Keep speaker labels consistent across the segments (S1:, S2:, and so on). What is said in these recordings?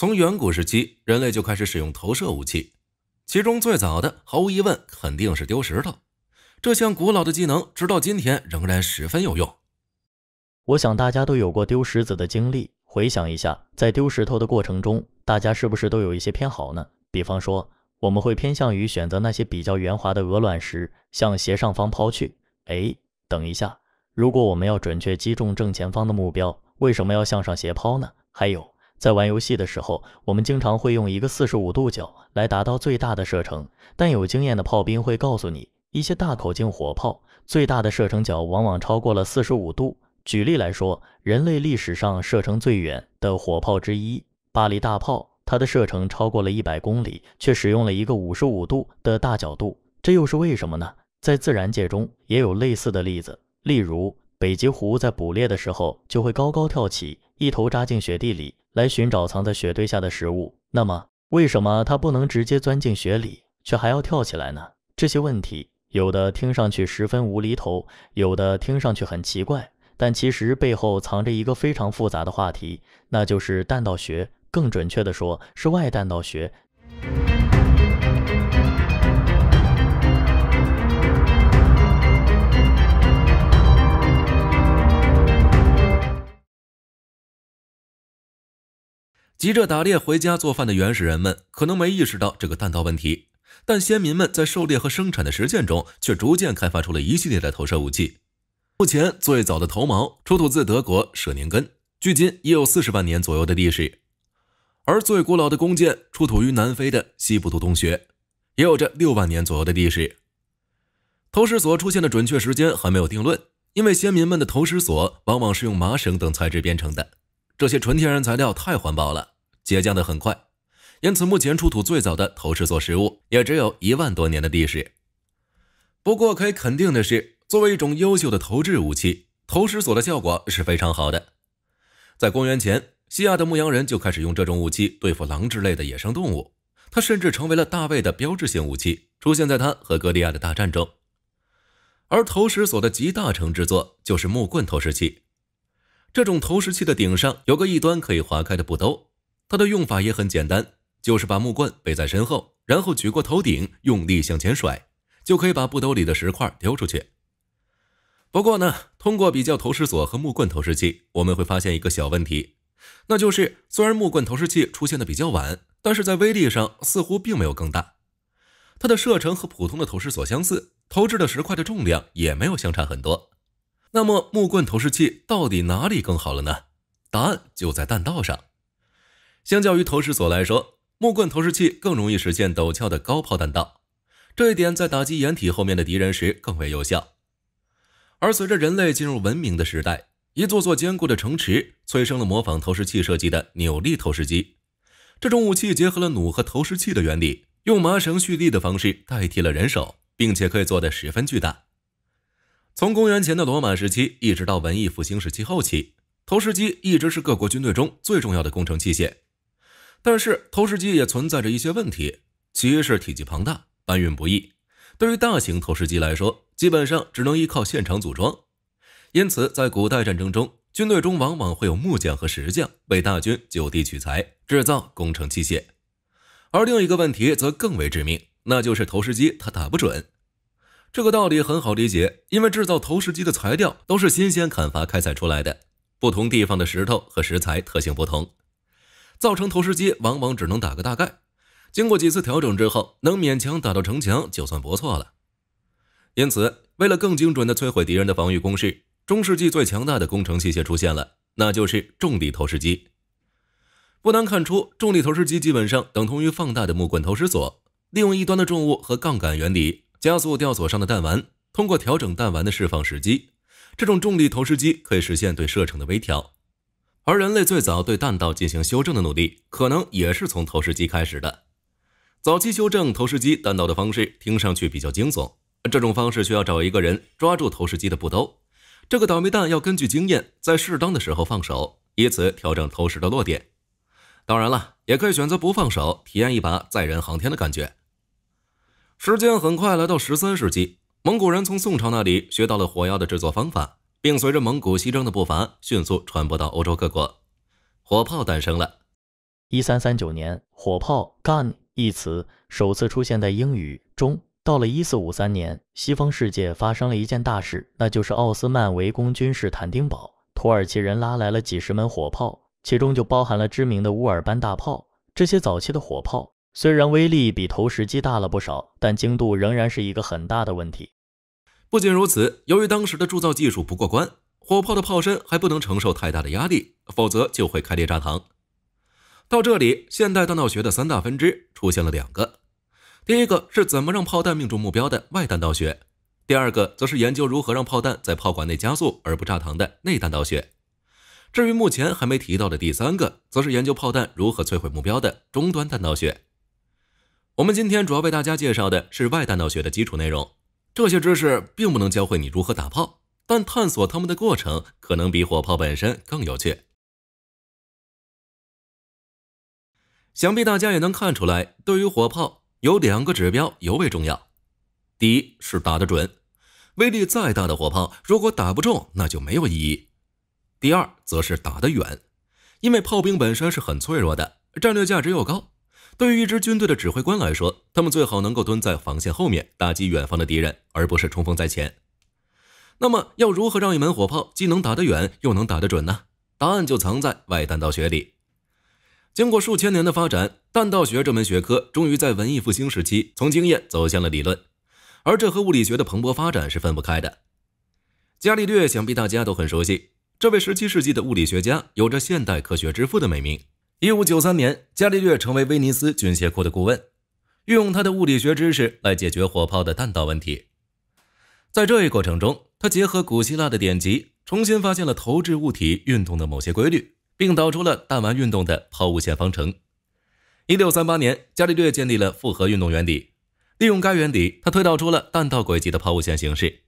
S1: 从远古时期，人类就开始使用投射武器，其中最早的毫
S2: 无疑问肯定是丢石头。
S1: 这项古老
S2: 的技能，直到今天
S1: 仍然十分有
S2: 用。我想大家都有过丢石子的经历，回想一下，在丢石头的过程中，大家是不是都有一些偏好呢？比方说，我们会偏向于选择那些比较圆滑的鹅卵石，向斜上方抛去。哎，等一下，如果我们要准确击中正前方的目标，为什么要向上斜抛呢？还有。在玩游戏的时候，我们经常会用一个四十五度角来达到最大的射程。但有经验的炮兵会告诉你，一些大口径火炮最大的射程角往往超过了四十五度。举例来说，人类历史上射程最远的火炮之一——巴黎大炮，它的射程超过了一百公里，却使用了一个五十五度的大角度。这又是为什么呢？在自然界中也有类似的例子，例如北极狐在捕猎的时候就会高高跳起，一头扎进雪地里。来寻找藏在雪堆下的食物。那么，为什么它不能直接钻进雪里，却还要跳起来呢？这些问题有的听上去十分无厘头，有的听上去很奇怪，但其实背后藏着一个非常复杂的话题，那就是弹道学，更准确的说是外弹道学。
S1: 急着打猎回家做饭的原始人们可能没意识到这个弹道问题，但先民们在狩猎和生产的实践中，却逐渐开发出了一系列的投射武器。目前最早的头矛出土自德国舍宁根，距今已有四十万年左右的历史；而最古老的弓箭出土于南非的西部图洞穴，也有着六万年左右的历史。投石索出现的准确时间还没有定论，因为先民们的投石索往往是用麻绳等材质编成的。这些纯天然材料太环保了，结降的很快，因此目前出土最早的投石所实物也只有一万多年的历史。不过可以肯定的是，作为一种优秀的投掷武器，投石所的效果是非常好的。在公元前，西亚的牧羊人就开始用这种武器对付狼之类的野生动物。它甚至成为了大卫的标志性武器，出现在他和哥利亚的大战中。而投石所的集大成之作就是木棍投石器。这种投石器的顶上有个一端可以划开的布兜，它的用法也很简单，就是把木棍背在身后，然后举过头顶，用力向前甩，就可以把布兜里的石块丢出去。不过呢，通过比较投石索和木棍投石器，我们会发现一个小问题，那就是虽然木棍投石器出现的比较晚，但是在威力上似乎并没有更大。它的射程和普通的投石索相似，投掷的石块的重量也没有相差很多。那么木棍投石器到底哪里更好了呢？答案就在弹道上。相较于投石所来说，木棍投石器更容易实现陡峭的高炮弹道，这一点在打击掩体后面的敌人时更为有效。而随着人类进入文明的时代，一座座坚固的城池催生了模仿投石器设计的扭力投石机。这种武器结合了弩和投石器的原理，用麻绳蓄力的方式代替了人手，并且可以做得十分巨大。从公元前的罗马时期一直到文艺复兴时期后期，投石机一直是各国军队中最重要的工程器械。但是，投石机也存在着一些问题，其一是体积庞大，搬运不易。对于大型投石机来说，基本上只能依靠现场组装。因此，在古代战争中，军队中往往会有木匠和石匠为大军就地取材制造工程器械。而另一个问题则更为致命，那就是投石机它打不准。这个道理很好理解，因为制造投石机的材料都是新鲜砍伐、开采出来的，不同地方的石头和石材特性不同，造成投石机往往只能打个大概，经过几次调整之后，能勉强打到城墙就算不错了。因此，为了更精准地摧毁敌人的防御工事，中世纪最强大的工程器械出现了，那就是重力投石机。不难看出，重力投石机基本上等同于放大的木棍投石索，利用一端的重物和杠杆原理。加速吊索上的弹丸，通过调整弹丸的释放时机，这种重力投石机可以实现对射程的微调。而人类最早对弹道进行修正的努力，可能也是从投石机开始的。早期修正投石机弹道的方式，听上去比较惊悚。这种方式需要找一个人抓住投石机的布兜，这个倒霉蛋要根据经验，在适当的时候放手，以此调整投石的落点。当然了，也可以选择不放手，体验一把载人航天的感觉。时间很快来到十三世纪，蒙古人从宋朝那里学到了火药的制作方法，并随着蒙古西征的步伐迅速传播到欧洲各国，火炮诞生了。
S2: 一三三九年，火炮 “gun” 一词首次出现在英语中。到了一四五三年，西方世界发生了一件大事，那就是奥斯曼围攻君士坦丁堡，土耳其人拉来了几十门火炮，其中就包含了知名的乌尔班大炮。这些早期的火炮。虽然威力比投石机大了不少，但精度仍然是一个很大的问题。
S1: 不仅如此，由于当时的铸造技术不过关，火炮的炮身还不能承受太大的压力，否则就会开裂炸膛。到这里，现代弹道学的三大分支出现了两个：第一个是怎么让炮弹命中目标的外弹道学；第二个则是研究如何让炮弹在炮管内加速而不炸膛的内弹道学。至于目前还没提到的第三个，则是研究炮弹如何摧毁目标的终端弹道学。我们今天主要为大家介绍的是外弹道学的基础内容。这些知识并不能教会你如何打炮，但探索它们的过程可能比火炮本身更有趣。想必大家也能看出来，对于火炮有两个指标尤为重要：第一是打得准，威力再大的火炮如果打不中，那就没有意义；第二则是打得远，因为炮兵本身是很脆弱的，战略价值又高。对于一支军队的指挥官来说，他们最好能够蹲在防线后面打击远方的敌人，而不是冲锋在前。那么，要如何让一门火炮既能打得远，又能打得准呢？答案就藏在外弹道学里。经过数千年的发展，弹道学这门学科终于在文艺复兴时期从经验走向了理论，而这和物理学的蓬勃发展是分不开的。伽利略想必大家都很熟悉，这位17世纪的物理学家有着“现代科学之父”的美名。一五九三年，伽利略成为威尼斯军械库的顾问，运用他的物理学知识来解决火炮的弹道问题。在这一过程中，他结合古希腊的典籍，重新发现了投掷物体运动的某些规律，并导出了弹丸运动的抛物线方程。一六三八年，伽利略建立了复合运动原理，利用该原理，他推导出了弹道轨迹的抛物线形式。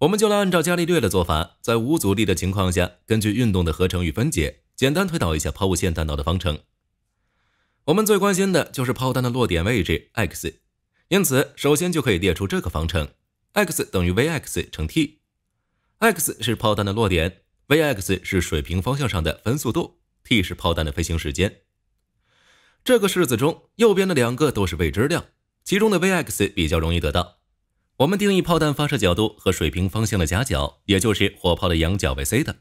S1: 我们就来按照伽利略的做法，在无阻力的情况下，根据运动的合成与分解。简单推导一下抛物线弹道的方程。我们最关心的就是炮弹的落点位置 x，因此首先就可以列出这个方程：x 等于 v_x 乘 t。x 是炮弹的落点，v_x 是水平方向上的分速度，t 是炮弹的飞行时间。这个式子中，右边的两个都是未知量，其中的 v_x 比较容易得到。我们定义炮弹发射角度和水平方向的夹角，也就是火炮的仰角为 c 的。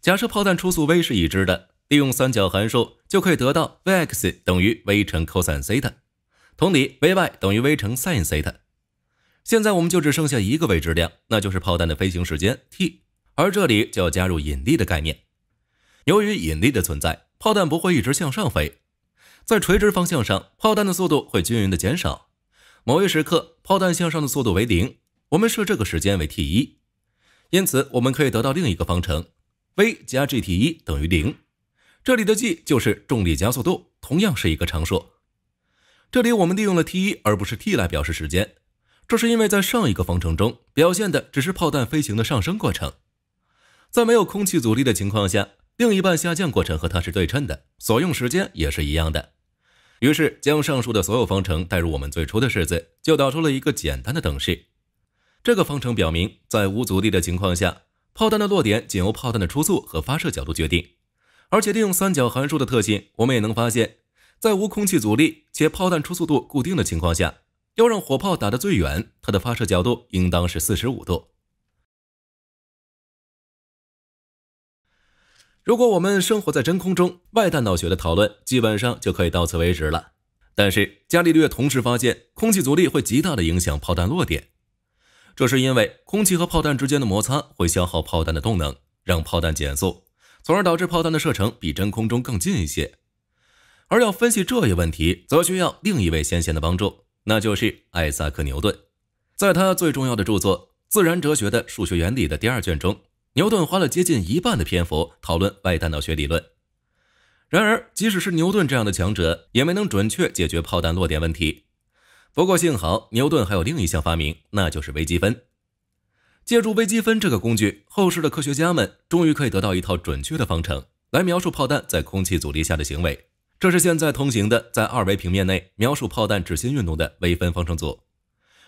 S1: 假设炮弹初速 v 是已知的，利用三角函数就可以得到 v_x 等于 v 乘 cos 西塔，同理 v_y 等于 v 乘 sin 西塔。现在我们就只剩下一个未知量，那就是炮弹的飞行时间 t，而这里就要加入引力的概念。由于引力的存在，炮弹不会一直向上飞，在垂直方向上，炮弹的速度会均匀的减少。某一时刻，炮弹向上的速度为零，我们设这个时间为 t 一，因此我们可以得到另一个方程。v 加 gt 一等于零，这里的 g 就是重力加速度，同样是一个常数。这里我们利用了 t 一而不是 t 来表示时间，这是因为在上一个方程中表现的只是炮弹飞行的上升过程，在没有空气阻力的情况下，另一半下降过程和它是对称的，所用时间也是一样的。于是将上述的所有方程带入我们最初的式子，就导出了一个简单的等式。这个方程表明，在无阻力的情况下。炮弹的落点仅由炮弹的初速和发射角度决定，而且利用三角函数的特性，我们也能发现，在无空气阻力且炮弹初速度固定的情况下，要让火炮打得最远，它的发射角度应当是四十五度。如果我们生活在真空中，外弹道学的讨论基本上就可以到此为止了。但是伽利略同时发现，空气阻力会极大的影响炮弹落点。这是因为空气和炮弹之间的摩擦会消耗炮弹的动能，让炮弹减速，从而导致炮弹的射程比真空中更近一些。而要分析这一问题，则需要另一位先贤的帮助，那就是艾萨克·牛顿。在他最重要的著作《自然哲学的数学原理》的第二卷中，牛顿花了接近一半的篇幅讨论外弹道学理论。然而，即使是牛顿这样的强者，也没能准确解决炮弹落点问题。不过幸好，牛顿还有另一项发明，那就是微积分。借助微积分这个工具，后世的科学家们终于可以得到一套准确的方程来描述炮弹在空气阻力下的行为。这是现在通行的在二维平面内描述炮弹直心运动的微分方程组。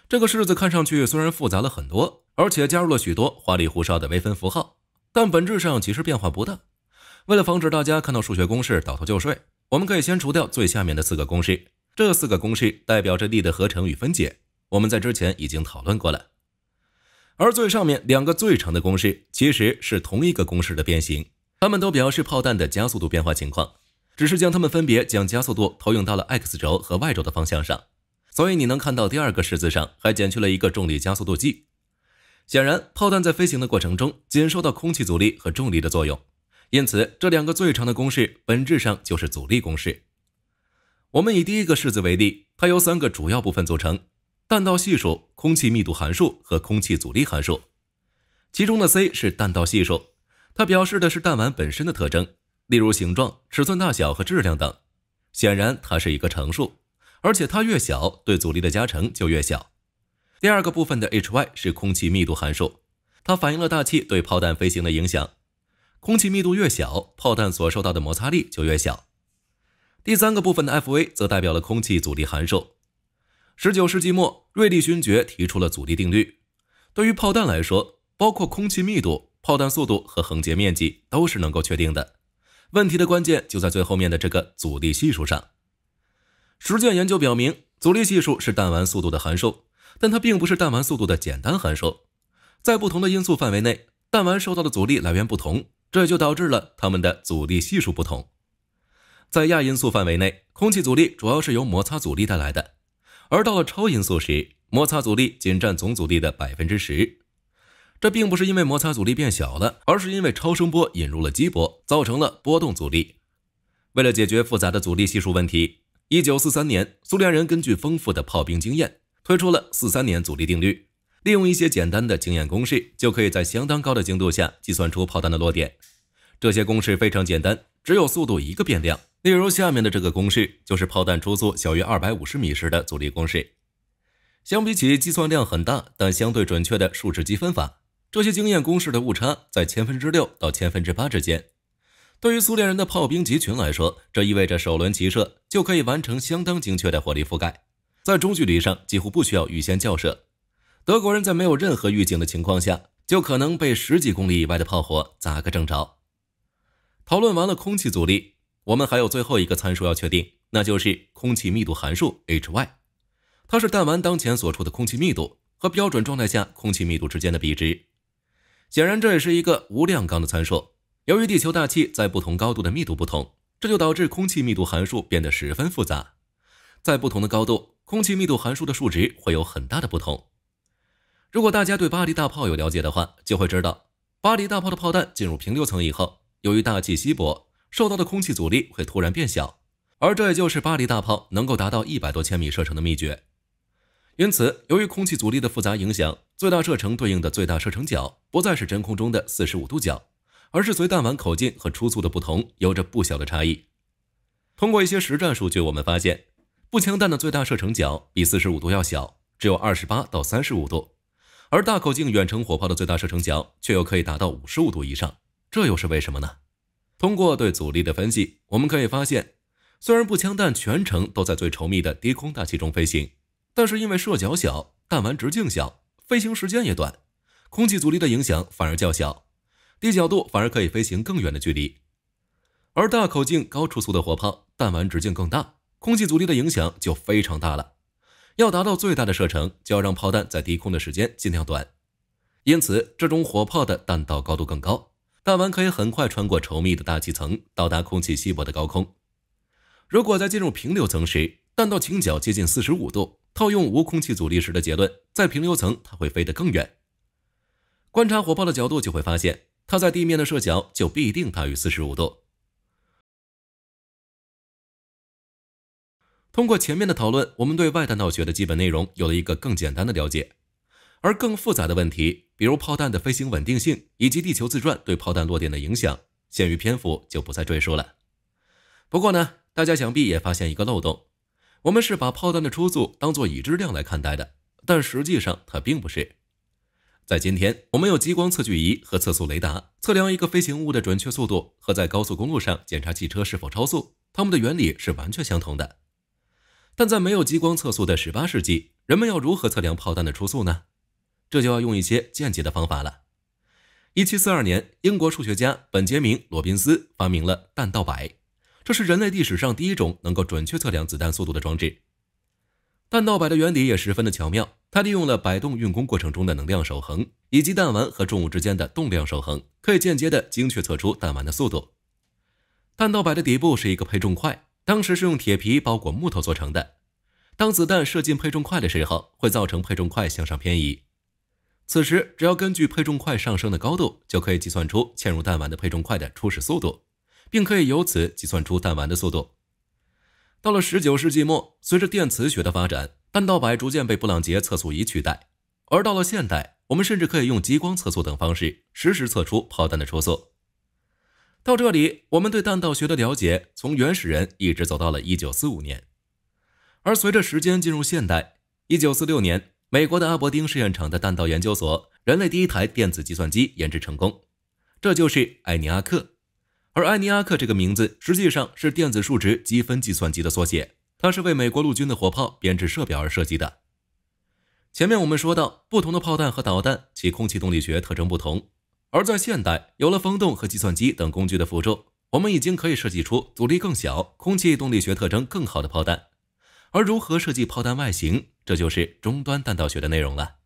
S1: 这个式子看上去虽然复杂了很多，而且加入了许多花里胡哨的微分符号，但本质上其实变化不大。为了防止大家看到数学公式倒头就睡，我们可以先除掉最下面的四个公式。这四个公式代表着力的合成与分解，我们在之前已经讨论过了。而最上面两个最长的公式其实是同一个公式的变形，它们都表示炮弹的加速度变化情况，只是将它们分别将加速度投影到了 x 轴和 y 轴的方向上。所以你能看到第二个式子上还减去了一个重力加速度 g。显然，炮弹在飞行的过程中仅受到空气阻力和重力的作用，因此这两个最长的公式本质上就是阻力公式。我们以第一个式子为例，它由三个主要部分组成：弹道系数、空气密度函数和空气阻力函数。其中的 c 是弹道系数，它表示的是弹丸本身的特征，例如形状、尺寸大小和质量等。显然，它是一个常数，而且它越小，对阻力的加成就越小。第二个部分的 h y 是空气密度函数，它反映了大气对炮弹飞行的影响。空气密度越小，炮弹所受到的摩擦力就越小。第三个部分的 f v 则代表了空气阻力函数。十九世纪末，瑞利勋爵提出了阻力定律。对于炮弹来说，包括空气密度、炮弹速度和横截面积都是能够确定的。问题的关键就在最后面的这个阻力系数上。实践研究表明，阻力系数是弹丸速度的函数，但它并不是弹丸速度的简单函数。在不同的因素范围内，弹丸受到的阻力来源不同，这也就导致了它们的阻力系数不同。在亚音速范围内，空气阻力主要是由摩擦阻力带来的，而到了超音速时，摩擦阻力仅占总阻力的百分之十。这并不是因为摩擦阻力变小了，而是因为超声波引入了激波，造成了波动阻力。为了解决复杂的阻力系数问题，一九四三年，苏联人根据丰富的炮兵经验，推出了四三年阻力定律，利用一些简单的经验公式，就可以在相当高的精度下计算出炮弹的落点。这些公式非常简单，只有速度一个变量。例如，下面的这个公式就是炮弹初速小于二百五十米时的阻力公式。相比起计算量很大但相对准确的数值积分法，这些经验公式的误差在千分之六到千分之八之间。对于苏联人的炮兵集群来说，这意味着首轮齐射就可以完成相当精确的火力覆盖，在中距离上几乎不需要预先校射。德国人在没有任何预警的情况下，就可能被十几公里以外的炮火砸个正着。讨论完了空气阻力。我们还有最后一个参数要确定，那就是空气密度函数 h y，它是弹丸当前所处的空气密度和标准状态下空气密度之间的比值。显然，这也是一个无量纲的参数。由于地球大气在不同高度的密度不同，这就导致空气密度函数变得十分复杂。在不同的高度，空气密度函数的数值会有很大的不同。如果大家对巴黎大炮有了解的话，就会知道，巴黎大炮的炮弹进入平流层以后，由于大气稀薄。受到的空气阻力会突然变小，而这也就是巴黎大炮能够达到一百多千米射程的秘诀。因此，由于空气阻力的复杂影响，最大射程对应的最大射程角不再是真空中的四十五度角，而是随弹丸口径和初速的不同有着不小的差异。通过一些实战数据，我们发现步枪弹的最大射程角比四十五度要小，只有二十八到三十五度，而大口径远程火炮的最大射程角却又可以达到五十五度以上，这又是为什么呢？通过对阻力的分析，我们可以发现，虽然步枪弹全程都在最稠密的低空大气中飞行，但是因为射角小，弹丸直径小，飞行时间也短，空气阻力的影响反而较小，低角度反而可以飞行更远的距离。而大口径高初速的火炮，弹丸直径更大，空气阻力的影响就非常大了。要达到最大的射程，就要让炮弹在低空的时间尽量短，因此这种火炮的弹道高度更高。弹丸可以很快穿过稠密的大气层，到达空气稀薄的高空。如果在进入平流层时弹道倾角接近45度，套用无空气阻力时的结论，在平流层它会飞得更远。观察火炮的角度，就会发现它在地面的射角就必定大于45度。通过前面的讨论，我们对外弹道学的基本内容有了一个更简单的了解。而更复杂的问题，比如炮弹的飞行稳定性以及地球自转对炮弹落点的影响，限于篇幅就不再赘述了。不过呢，大家想必也发现一个漏洞：我们是把炮弹的初速当做已知量来看待的，但实际上它并不是。在今天，我们有激光测距仪和测速雷达，测量一个飞行物的准确速度和在高速公路上检查汽车是否超速，它们的原理是完全相同的。但在没有激光测速的18世纪，人们要如何测量炮弹的初速呢？这就要用一些间接的方法了。一七四二年，英国数学家本杰明·罗宾斯发明了弹道摆，这是人类历史上第一种能够准确测量子弹速度的装置。弹道摆的原理也十分的巧妙，它利用了摆动运功过程中的能量守恒以及弹丸和重物之间的动量守恒，可以间接的精确测出弹丸的速度。弹道摆的底部是一个配重块，当时是用铁皮包裹木头做成的。当子弹射进配重块的时候，会造成配重块向上偏移。此时，只要根据配重块上升的高度，就可以计算出嵌入弹丸的配重块的初始速度，并可以由此计算出弹丸的速度。到了十九世纪末，随着电磁学的发展，弹道摆逐渐被布朗杰测速仪取代。而到了现代，我们甚至可以用激光测速等方式实时测出炮弹的初速。到这里，我们对弹道学的了解从原始人一直走到了一九四五年。而随着时间进入现代，一九四六年。美国的阿伯丁试验场的弹道研究所，人类第一台电子计算机研制成功，这就是艾尼阿克。而艾尼阿克这个名字实际上是电子数值积分计算机的缩写，它是为美国陆军的火炮编制射表而设计的。前面我们说到，不同的炮弹和导弹其空气动力学特征不同，而在现代，有了风洞和计算机等工具的辅助，我们已经可以设计出阻力更小、空气动力学特征更好的炮弹。而如何设计炮弹外形？这就是终端弹道学的内容了。